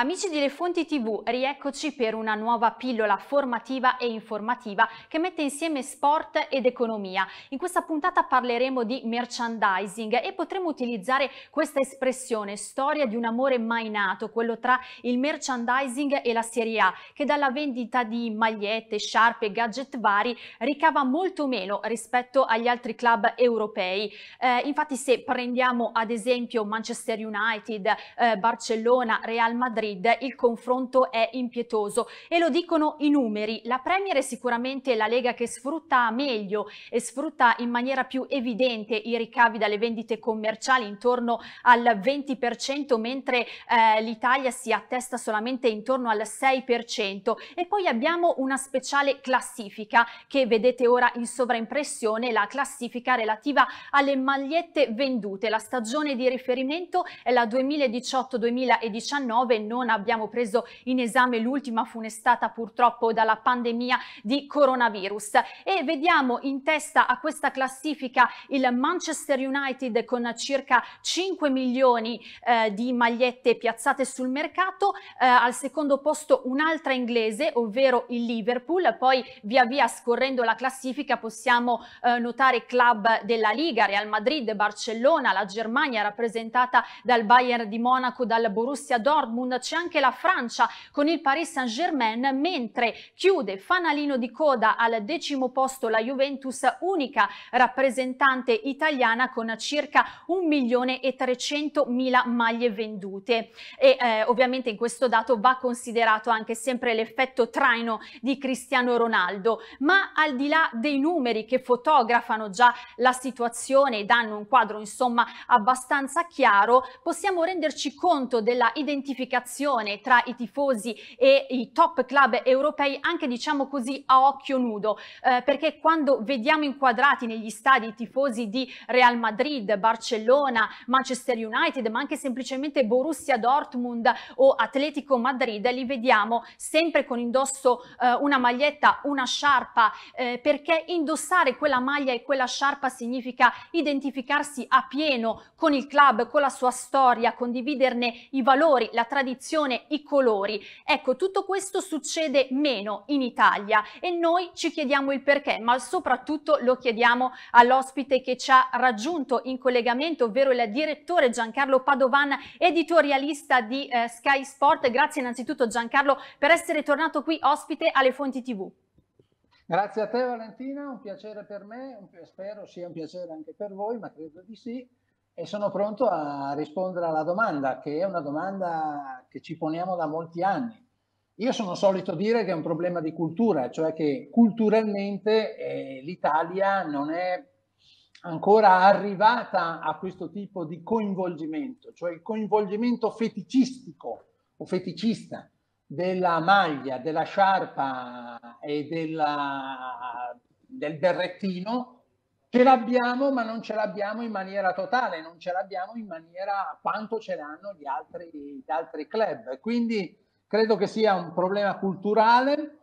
Amici di Le Fonti TV, rieccoci per una nuova pillola formativa e informativa che mette insieme sport ed economia. In questa puntata parleremo di merchandising e potremo utilizzare questa espressione, storia di un amore mai nato, quello tra il merchandising e la Serie A, che dalla vendita di magliette, sciarpe e gadget vari ricava molto meno rispetto agli altri club europei. Eh, infatti se prendiamo ad esempio Manchester United, eh, Barcellona, Real Madrid, Madrid il confronto è impietoso e lo dicono i numeri. La Premier è sicuramente la Lega che sfrutta meglio e sfrutta in maniera più evidente i ricavi dalle vendite commerciali intorno al 20% mentre eh, l'Italia si attesta solamente intorno al 6% e poi abbiamo una speciale classifica che vedete ora in sovraimpressione la classifica relativa alle magliette vendute. La stagione di riferimento è la 2018-2019 non non abbiamo preso in esame, l'ultima funestata purtroppo dalla pandemia di coronavirus. E vediamo in testa a questa classifica il Manchester United con circa 5 milioni eh, di magliette piazzate sul mercato, eh, al secondo posto un'altra inglese, ovvero il Liverpool, poi via via scorrendo la classifica possiamo eh, notare club della Liga, Real Madrid, Barcellona, la Germania rappresentata dal Bayern di Monaco, dal Borussia Dortmund, c'è anche la Francia con il Paris Saint-Germain, mentre chiude fanalino di coda al decimo posto la Juventus, unica rappresentante italiana con circa 1 milione e 300 maglie vendute. E eh, ovviamente in questo dato va considerato anche sempre l'effetto traino di Cristiano Ronaldo, ma al di là dei numeri che fotografano già la situazione e danno un quadro insomma abbastanza chiaro, possiamo renderci conto della identificazione relazione tra i tifosi e i top club europei anche diciamo così a occhio nudo eh, perché quando vediamo inquadrati negli stadi i tifosi di Real Madrid, Barcellona, Manchester United ma anche semplicemente Borussia Dortmund o Atletico Madrid li vediamo sempre con indosso eh, una maglietta, una sciarpa eh, perché indossare quella maglia e quella sciarpa significa identificarsi a pieno con il club, con la sua storia, condividerne i valori, la tradizione produzione, i colori. Ecco, tutto questo succede meno in Italia e noi ci chiediamo il perché, ma soprattutto lo chiediamo all'ospite che ci ha raggiunto in collegamento, ovvero il direttore Giancarlo Padovan, editorialista di eh, Sky Sport. Grazie innanzitutto Giancarlo per essere tornato qui ospite alle Fonti TV. Grazie a te Valentina, un piacere per me, spero sia un piacere anche per voi, ma credo di sì. E sono pronto a rispondere alla domanda, che è una domanda che ci poniamo da molti anni. Io sono solito dire che è un problema di cultura, cioè che culturalmente eh, l'Italia non è ancora arrivata a questo tipo di coinvolgimento, cioè il coinvolgimento feticistico o feticista della maglia, della sciarpa e della, del berrettino Ce l'abbiamo, ma non ce l'abbiamo in maniera totale, non ce l'abbiamo in maniera quanto ce l'hanno gli altri, gli altri club. Quindi credo che sia un problema culturale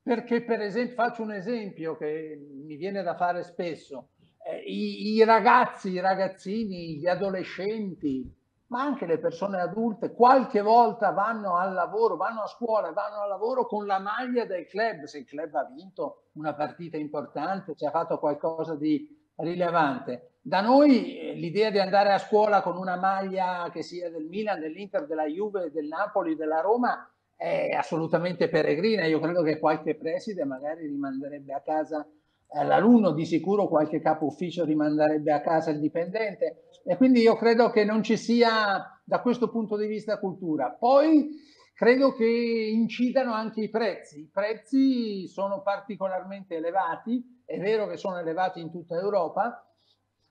perché per esempio faccio un esempio che mi viene da fare spesso eh, i, i, ragazzi i ragazzini gli adolescenti ma anche le persone adulte qualche volta vanno al lavoro, vanno a scuola, vanno al lavoro con la maglia del club, se il club ha vinto una partita importante, ci ha fatto qualcosa di rilevante. Da noi eh, l'idea di andare a scuola con una maglia che sia del Milan, dell'Inter, della Juve, del Napoli, della Roma è assolutamente peregrina. Io credo che qualche preside magari rimanderebbe a casa eh, l'alunno, di sicuro qualche capo ufficio rimanderebbe a casa il dipendente e quindi io credo che non ci sia da questo punto di vista cultura. Poi credo che incidano anche i prezzi. I prezzi sono particolarmente elevati, è vero che sono elevati in tutta Europa,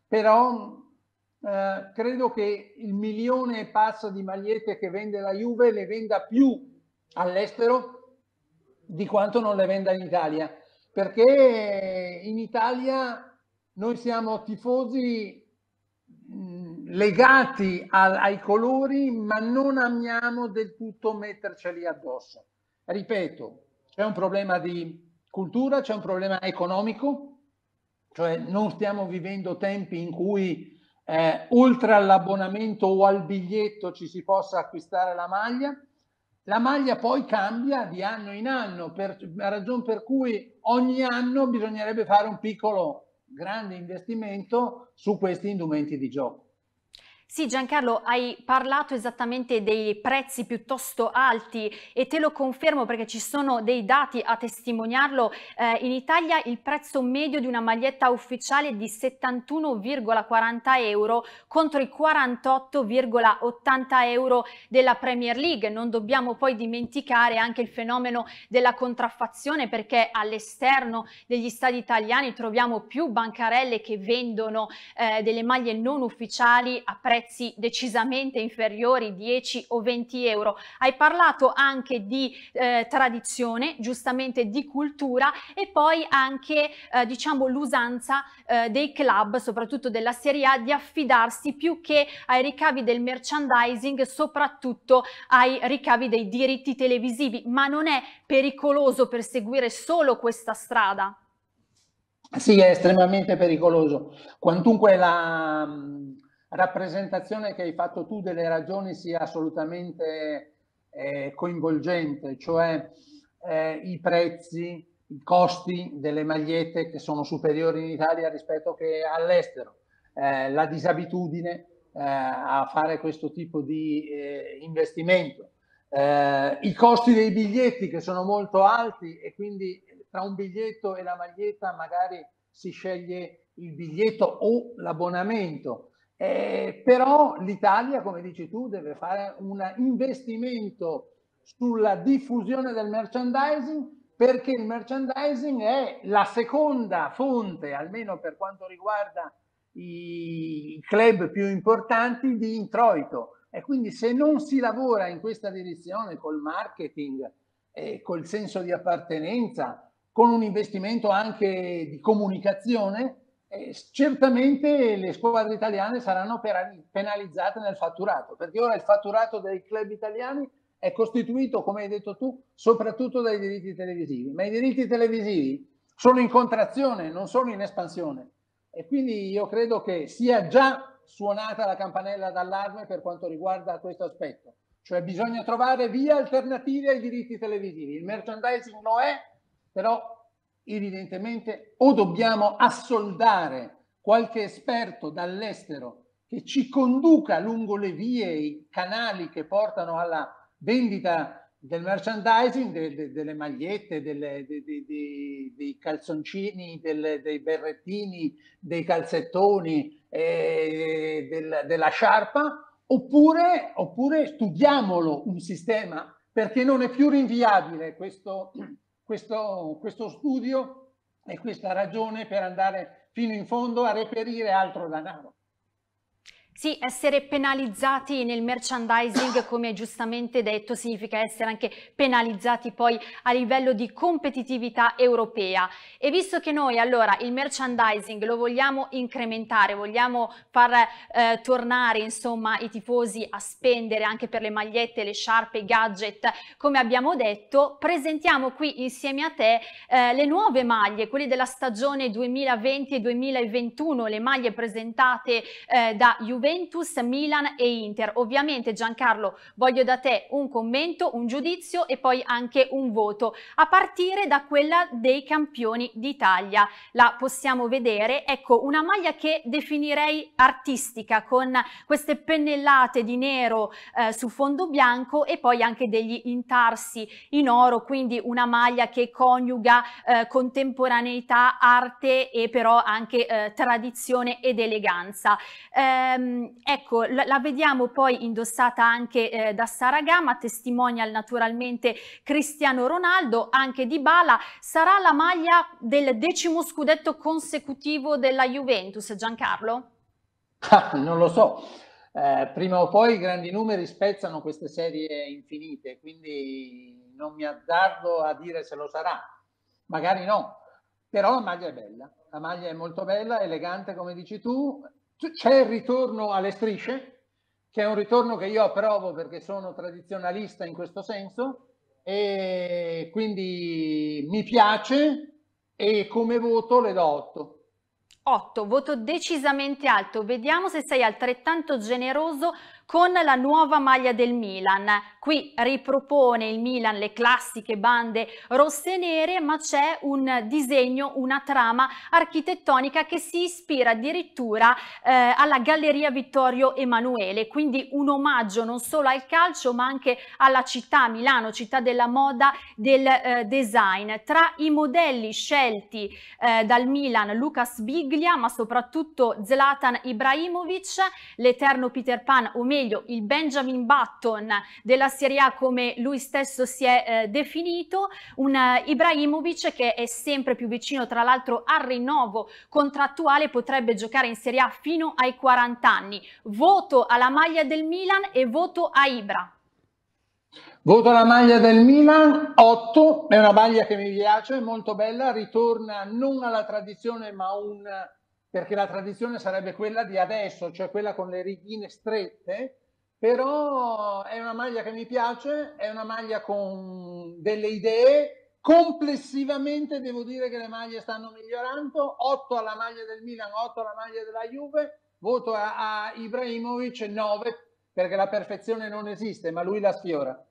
però eh, credo che il milione e passa di magliette che vende la Juve le venda più all'estero di quanto non le venda in Italia, perché in Italia noi siamo tifosi legati al, ai colori, ma non amiamo del tutto metterceli addosso. Ripeto, c'è un problema di cultura, c'è un problema economico, cioè non stiamo vivendo tempi in cui eh, oltre all'abbonamento o al biglietto ci si possa acquistare la maglia. La maglia poi cambia di anno in anno, per, ragion per cui ogni anno bisognerebbe fare un piccolo grande investimento su questi indumenti di gioco. Sì, Giancarlo, hai parlato esattamente dei prezzi piuttosto alti e te lo confermo perché ci sono dei dati a testimoniarlo. Eh, in Italia il prezzo medio di una maglietta ufficiale è di 71,40 euro contro i 48,80 euro della Premier League. Non dobbiamo poi dimenticare anche il fenomeno della contraffazione perché all'esterno degli stadi italiani troviamo più bancarelle che vendono eh, delle maglie non ufficiali a prezzi prezzi decisamente inferiori, 10 o 20 euro. Hai parlato anche di eh, tradizione, giustamente di cultura e poi anche eh, diciamo l'usanza eh, dei club, soprattutto della Serie A, di affidarsi più che ai ricavi del merchandising, soprattutto ai ricavi dei diritti televisivi. Ma non è pericoloso perseguire solo questa strada? Sì, è estremamente pericoloso. Quantunque la, rappresentazione che hai fatto tu delle ragioni sia assolutamente eh, coinvolgente, cioè eh, i prezzi, i costi delle magliette che sono superiori in Italia rispetto che all'estero, eh, la disabitudine eh, a fare questo tipo di eh, investimento. Eh, I costi dei biglietti che sono molto alti e quindi tra un biglietto e la maglietta magari si sceglie il biglietto o l'abbonamento eh, però l'Italia, come dici tu, deve fare un investimento sulla diffusione del merchandising perché il merchandising è la seconda fonte, almeno per quanto riguarda i club più importanti, di introito. E quindi se non si lavora in questa direzione col marketing, eh, col senso di appartenenza, con un investimento anche di comunicazione, eh, certamente le squadre italiane saranno penalizzate nel fatturato, perché ora il fatturato dei club italiani è costituito, come hai detto tu, soprattutto dai diritti televisivi, ma i diritti televisivi sono in contrazione, non sono in espansione. E quindi io credo che sia già suonata la campanella d'allarme per quanto riguarda questo aspetto. Cioè bisogna trovare vie alternative ai diritti televisivi. Il merchandising lo è, però evidentemente o dobbiamo assoldare qualche esperto dall'estero che ci conduca lungo le vie, i canali che portano alla vendita del merchandising, de, de, delle magliette, delle, de, dei calzoncini, delle, dei berrettini, dei calzettoni, eh, della, della sciarpa, oppure, oppure studiamolo un sistema perché non è più rinviabile questo questo, questo studio e questa ragione per andare fino in fondo a reperire altro denaro. Sì, essere penalizzati nel merchandising, come giustamente detto, significa essere anche penalizzati poi a livello di competitività europea. E visto che noi allora il merchandising lo vogliamo incrementare, vogliamo far eh, tornare insomma i tifosi a spendere anche per le magliette, le sciarpe, i gadget, come abbiamo detto, presentiamo qui insieme a te eh, le nuove maglie, quelle della stagione 2020 2021, le maglie presentate eh, da Juventus Juventus, Milan e Inter. Ovviamente Giancarlo voglio da te un commento, un giudizio e poi anche un voto, a partire da quella dei campioni d'Italia. La possiamo vedere, ecco una maglia che definirei artistica con queste pennellate di nero eh, su fondo bianco e poi anche degli intarsi in oro, quindi una maglia che coniuga eh, contemporaneità, arte e però anche eh, tradizione ed eleganza. Ehm, Ehm, ecco, la, la, vediamo poi indossata anche eh, da Gama, testimonial naturalmente Cristiano Ronaldo, anche di Bala, sarà la maglia del decimo scudetto consecutivo della Juventus, Giancarlo? Ah, non lo so, eh, prima o poi i grandi numeri spezzano queste serie infinite, quindi non mi azzardo a dire se lo sarà, magari no, però la maglia è bella, la maglia è molto bella, elegante come dici tu, c'è il ritorno alle strisce, che è un ritorno che io approvo perché sono tradizionalista in questo senso e quindi mi piace e come voto le do 8. 8, voto decisamente alto. Vediamo se sei altrettanto generoso con la nuova maglia del Milan. Qui ripropone il Milan le classiche bande rosse e nere, ma c'è un disegno, una trama architettonica che si ispira addirittura eh, alla Galleria Vittorio Emanuele, quindi un omaggio non solo al calcio, ma anche alla città Milano, città della moda, del eh, design. Tra i modelli scelti eh, dal Milan, Lucas Biglia, ma soprattutto Zlatan Ibrahimovic, l'eterno Peter Pan o meglio meglio il Benjamin Button della Serie A come lui stesso si è eh, definito, un eh, Ibrahimovic che è sempre più vicino tra l'altro al rinnovo contrattuale, potrebbe giocare in Serie A fino ai 40 anni. Voto alla maglia del Milan e voto a Ibra. Voto alla maglia del Milan, 8, è una maglia che mi piace, è molto bella, ritorna non alla tradizione ma a un perché la tradizione sarebbe quella di adesso, cioè quella con le righine strette, però è una maglia che mi piace, è una maglia con delle idee, complessivamente devo dire che le maglie stanno migliorando, 8 alla maglia del Milan, 8 alla maglia della Juve, voto a, a Ibrahimovic 9 perché la perfezione non esiste, ma lui la sfiora.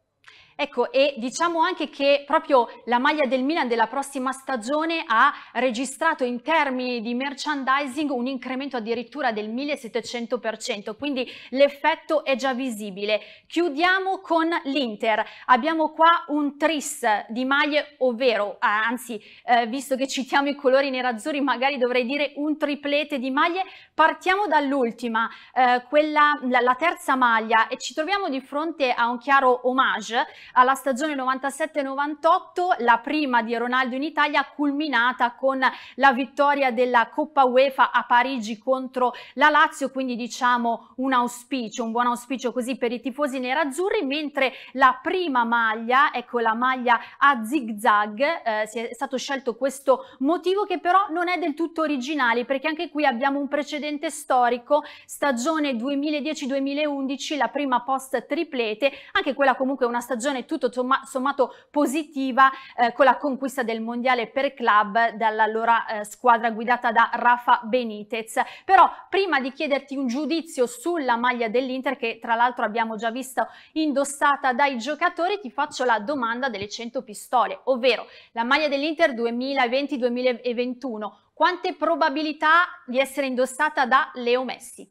Ecco, e diciamo anche che proprio la maglia del Milan della prossima stagione ha registrato in termini di merchandising un incremento addirittura del 1700%, quindi l'effetto è già visibile. Chiudiamo con l'Inter. Abbiamo qua un tris di maglie, ovvero, anzi, eh, visto che citiamo i colori nerazzurri, magari dovrei dire un triplete di maglie. Partiamo dall'ultima, eh, quella, la, la terza maglia, e ci troviamo di fronte a un chiaro omaggio alla stagione 97-98, la prima di Ronaldo in Italia culminata con la vittoria della Coppa UEFA a Parigi contro la Lazio, quindi diciamo un auspicio, un buon auspicio così per i tifosi nerazzurri, mentre la prima maglia, ecco la maglia a zigzag, eh, si è stato scelto questo motivo che però non è del tutto originale perché anche qui abbiamo un precedente storico, stagione 2010-2011, la prima post triplete, anche quella comunque è una stagione prestazione tutto sommato positiva eh, con la conquista del mondiale per club dall'allora eh, squadra guidata da Rafa Benitez. Però prima di chiederti un giudizio sulla maglia dell'Inter che tra l'altro abbiamo già visto indossata dai giocatori, ti faccio la domanda delle 100 pistole, ovvero la maglia dell'Inter 2020-2021, quante probabilità di essere indossata da Leo Messi?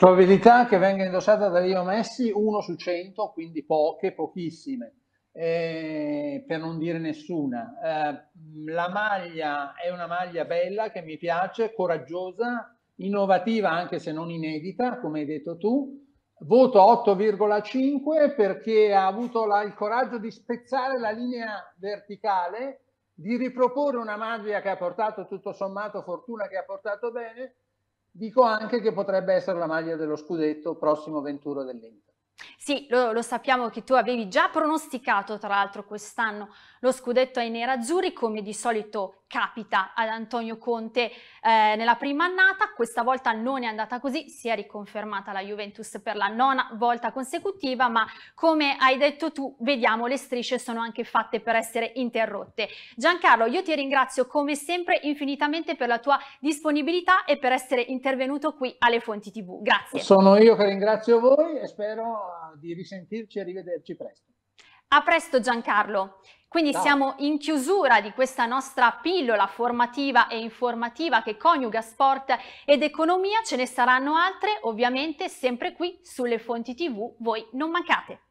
Probabilità che venga indossata da Io Messi 1 su 100, quindi poche, pochissime, eh, per non dire nessuna. Eh, la maglia è una maglia bella che mi piace, coraggiosa, innovativa anche se non inedita, come hai detto tu. Voto 8,5 perché ha avuto la, il coraggio di spezzare la linea verticale, di riproporre una maglia che ha portato tutto sommato fortuna, che ha portato bene, Dico anche che potrebbe essere la maglia dello scudetto prossimo Ventura dell'Inter. Sì, lo, lo, sappiamo che tu avevi già pronosticato, tra l'altro, quest'anno lo scudetto ai nerazzurri, come di solito capita ad Antonio Conte eh, nella prima annata. Questa volta non è andata così, si è riconfermata la Juventus per la nona volta consecutiva, ma come hai detto tu, vediamo, le strisce sono anche fatte per essere interrotte. Giancarlo, io ti ringrazio come sempre infinitamente per la tua disponibilità e per essere intervenuto qui alle Fonti TV. Grazie. Sono io che ringrazio voi e spero di risentirci e rivederci presto. A presto Giancarlo. Quindi Ciao. siamo in chiusura di questa nostra pillola formativa e informativa che coniuga sport ed economia. Ce ne saranno altre, ovviamente, sempre qui sulle fonti TV. Voi non mancate.